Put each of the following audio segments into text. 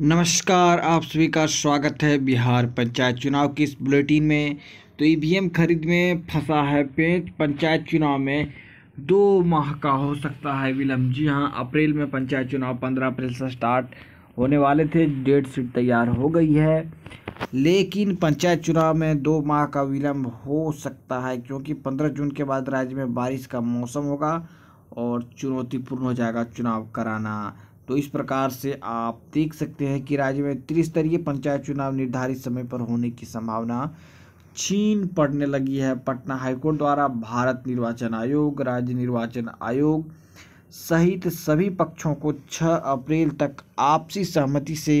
नमस्कार आप सभी का स्वागत है बिहार पंचायत चुनाव की इस बुलेटिन में तो ई खरीद में फंसा है पेंच पंचायत चुनाव में दो माह का हो सकता है विलम्ब जी हाँ अप्रैल में पंचायत चुनाव पंद्रह अप्रैल से स्टार्ट होने वाले थे डेट शीट तैयार हो गई है लेकिन पंचायत चुनाव में दो माह का विलम्ब हो सकता है क्योंकि पंद्रह जून के बाद राज्य में बारिश का मौसम होगा और चुनौतीपूर्ण हो जाएगा चुनाव कराना तो इस प्रकार से आप देख सकते हैं कि राज्य में त्रिस्तरीय पंचायत चुनाव निर्धारित समय पर होने की संभावना छीन पड़ने लगी है पटना हाईकोर्ट द्वारा भारत निर्वाचन आयोग राज्य निर्वाचन आयोग सहित सभी पक्षों को 6 अप्रैल तक आपसी सहमति से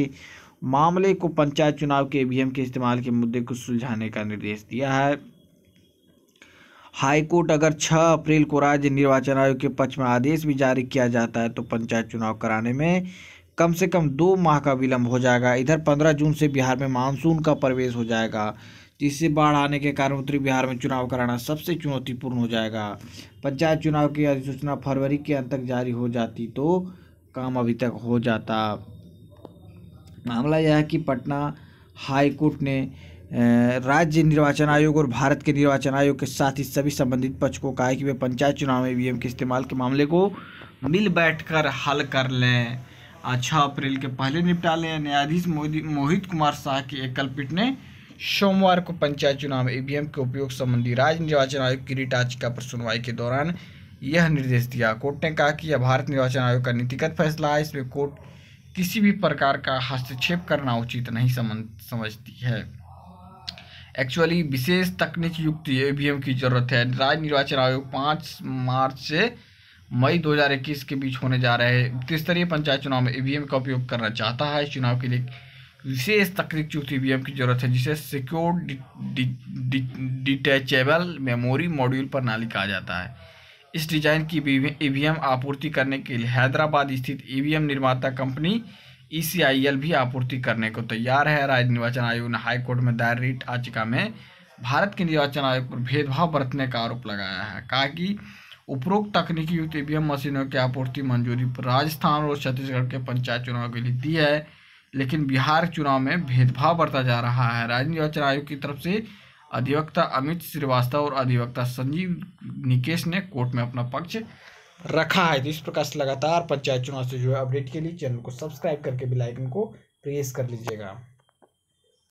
मामले को पंचायत चुनाव के ईवीएम के इस्तेमाल के मुद्दे को सुलझाने का निर्देश दिया है हाईकोर्ट अगर 6 अप्रैल को राज्य निर्वाचन आयोग के पक्ष में आदेश भी जारी किया जाता है तो पंचायत चुनाव कराने में कम से कम दो माह का विलंब हो जाएगा इधर 15 जून से बिहार में मानसून का प्रवेश हो जाएगा जिससे बाढ़ आने के कारण उत्तरी बिहार में चुनाव कराना सबसे चुनौतीपूर्ण हो जाएगा पंचायत चुनाव की अधिसूचना फरवरी के अंत तक जारी हो जाती तो काम अभी तक हो जाता मामला यह है कि पटना हाईकोर्ट ने राज्य निर्वाचन आयोग और भारत के निर्वाचन आयोग के साथ ही सभी संबंधित पक्ष को कहा कि वे पंचायत चुनाव में ईवीएम के इस्तेमाल के मामले को मिल बैठकर हल कर लें अच्छा अप्रैल के पहले निपटा लें न्यायाधीश मोहित कुमार शाह की एकल पीठ ने सोमवार को पंचायत चुनाव में ईवीएम के उपयोग संबंधी राज्य निर्वाचन आयोग की रिट याचिका पर सुनवाई के दौरान यह निर्देश दिया कोर्ट ने कहा कि यह भारत निर्वाचन आयोग का नीतिगत फैसला है इसमें कोर्ट किसी भी प्रकार का हस्तक्षेप करना उचित नहीं समझती है एक्चुअली विशेष तकनीक युक्त ईवीएम की जरूरत है राज्य निर्वाचन आयोग पाँच मार्च से मई 2021 के बीच होने जा रहे त्रिस्तरीय पंचायत चुनाव में ईवीएम का उपयोग करना चाहता है चुनाव के लिए विशेष तकनीक युक्त ईवीएम की जरूरत है जिसे सिक्योर डिटेचेबल मेमोरी मॉड्यूल प्रणाली कहा जाता है इस डिजाइन की ईवीएम आपूर्ति करने के लिए हैदराबाद स्थित ईवीएम निर्माता कंपनी ईसीआईएल e भी आपूर्ति करने को तैयार है राज्य निर्वाचन आयोग ने हाईकोर्ट में दायर रिट याचिका में भारत के निर्वाचन आयोग पर भेदभाव बरतने का आरोप लगाया है कहा कि उपरोक्त तकनीकी युक्त ईवीएम मशीनों की आपूर्ति मंजूरी राजस्थान और छत्तीसगढ़ के पंचायत चुनाव के लिए दी है लेकिन बिहार चुनाव में भेदभाव बरता जा रहा है राज्य निर्वाचन आयोग की तरफ से अधिवक्ता अमित श्रीवास्तव और अधिवक्ता संजीव निकेश ने कोर्ट में अपना पक्ष रखा है तो इस प्रकार से लगातार पंचायत चुनाव से जो है अपडेट के लिए चैनल को सब्सक्राइब करके बेल आइकन को प्रेस कर लीजिएगा